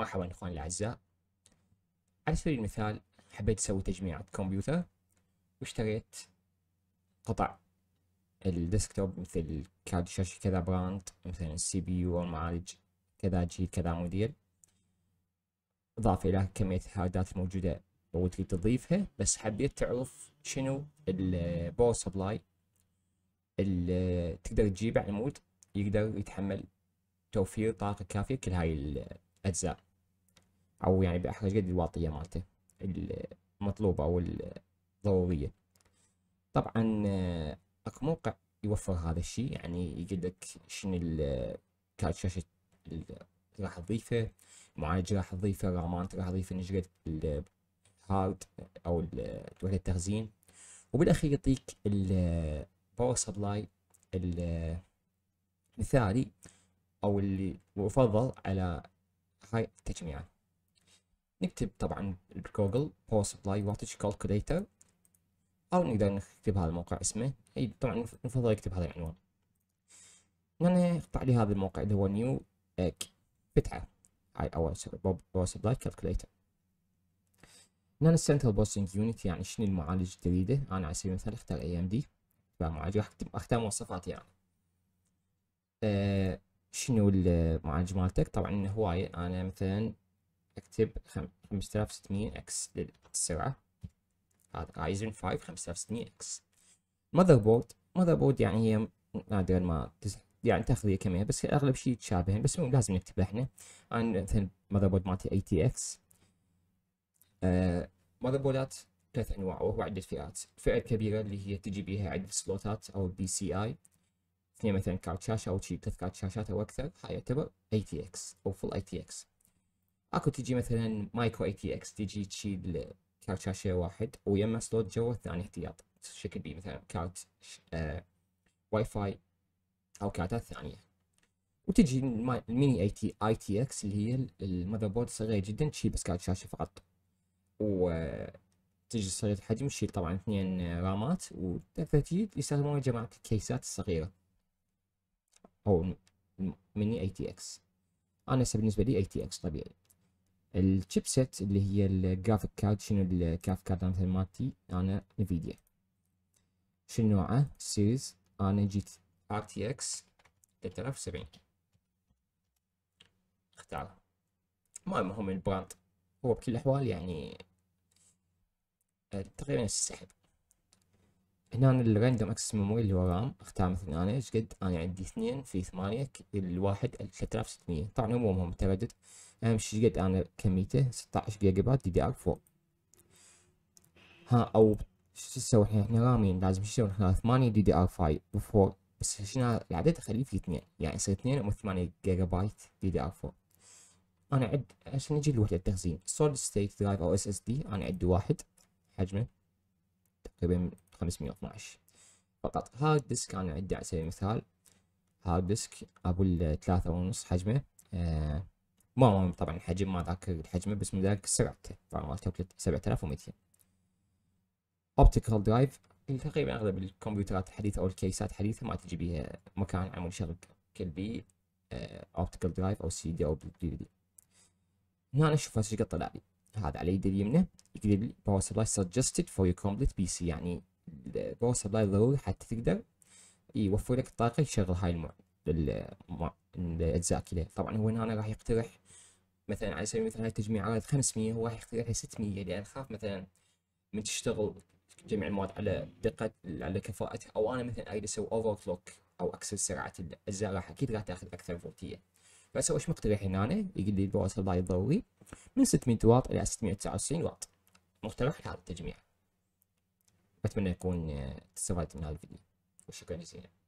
مرحبا اخواني الاعزاء على سبيل المثال حبيت اسوي تجميع كمبيوتر واشتريت قطع الديسكتوب مثل كارد شاشة كذا براند مثلا السي بي يو والمعالج كذا جيل كذا موديل إضافة إلى كمية الهاردات الموجودة لو تريد تضيفها بس حبيت تعرف شنو الباور سبلاي اللي تقدر تجيبه على المود يقدر يتحمل توفير طاقة كافية كل هاي الأجزاء او يعني باحرى قد الواطيه مالته المطلوبه او الضروريه طبعا اكو موقع يوفر هذا الشيء يعني يجد لك شنو الكارت شاشه راح تضيفه معالج راح تضيفه رام راح تضيفه نشرة الهارد او وحده التخزين وبالاخير يعطيك الباور سبلاي المثالي او اللي مفضل على هاي التجميعات نكتب طبعا جوجل باور سبلاي واتش كالكوليتر او نقدر نكتب هذا الموقع اسمه اي طبعا نفضل يكتب هذا العنوان هنا اقطع لي هذا الموقع اللي هو نيو اك فتحه هاي اول باور سبلاي كالكوليتر هنا السنترال بوستنج يونت يعني شنو المعالج تريده انا على سبيل المثال اختار اي ام دي معالج راح اختار مواصفات يعني أه شنو المعالج مالتك طبعا هواية انا مثلا اكتب 5600 اكس للسرعه هذا رايزن 5 5600 اكس ماذر بورد ماذر بورد يعني هي نادرا ما يعني تاخذ كمية بس اغلب شيء تشابه بس لازم نكتبه احنا انا مثلا ماذر بورد مالتي اي تي اكس ماذر آه، بوردات ثلاث انواع وهو عدة فئات الفئة الكبيرة اللي هي تجي بيها عدة سلوتات او بي سي اي اثنين مثلا كارت شاشة او شيء ثلاث كارت شاشات او اكثر هاي يعتبر اي تي اكس او فل اي تي اكس اكو تجي مثلا مايكرو اي تي اكس تجي تشيل كارت شاشه واحد ويما سلوت جوا الثاني احتياط شكل بي مثلا كارت آه واي فاي او كارتات ثانيه وتجي الميني اي تي اي تي اكس اللي هي المذر بورد صغيره جدا تشيل بس كارت شاشه فقط وتجي صغيرة الحجم تشيل طبعا اثنين رامات وتجي تجي يستخدمون جماعة الكيسات الصغيرة او ميني اي تي اكس انا هسه بالنسبة لي اي تي اكس طبيعي الشيبسيت اللي هي الجرافيك كارد شنو الجرافيك كارد مثلا مالتي انا نفيديا شنو نوعه سيريز انا جيت ار تي اكس 3070 اختار ما المهم البراند هو بكل الاحوال يعني آه، تقريبا السحب هنا الراندوم اكسس ميموري اللي هو رام اختار مثلا انا ايش قد انا عندي اثنين في ثمانية الواحد ستة آلاف ستمية طبعا مو مهم تردد اهم شي قد انا كميته ستاشر جيجا بايت دي دي ار فور ها او شو نسوي احنا احنا رامين لازم شو نسوي احنا ثمانية دي دي ار فايف فور بس هنا العدد اخليه في اثنين يعني يصير اثنين او ثمانية جيجا بايت دي دي ار فور انا عد عشان نجي لوحدة التخزين سوليد ستيت درايف او اس اس دي انا عندي واحد حجمه تقريبا 512 فقط هارد ديسك انا عندي على سبيل المثال هارد ديسك ابو ثلاثة ونص حجمه آه ما مهم طبعا الحجم ما ذاكر الحجم بس من ذاك سرعته فمالته 7200 اوبتيكال درايف تقريبا اغلب الكمبيوترات الحديثه او الكيسات الحديثه ما تجي بها مكان عمود شغل كل بي اوبتيكال درايف او سي دي او دي دي هنا اشوف هسه طلع لي هذا على يد اليمنى يكتب لي باور سبلاي سجستد فور يور كومبليت بي سي يعني الباور سبلاي ضروري حتى تقدر يوفر لك الطاقة يشغل هاي المع... الأجزاء كلها طبعا هو هنا راح يقترح مثلا على سبيل المثال هاي التجميع عدد 500 هو راح يقترحها 600 لأن خاف مثلا من تشتغل جميع المواد على دقة على كفاءتها أو أنا مثلا أريد أسوي أوفر كلوك أو أكسر سرعة الأجزاء راح أكيد راح تاخذ أكثر فولتية بس هو ايش مقترح هنا أنا يقول لي الباور سبلاي الضروري من 600 واط إلى 699 واط مقترح لهذا التجميع أتمنى يكون استفدت من هذا الفيديو وشكرا جزيلا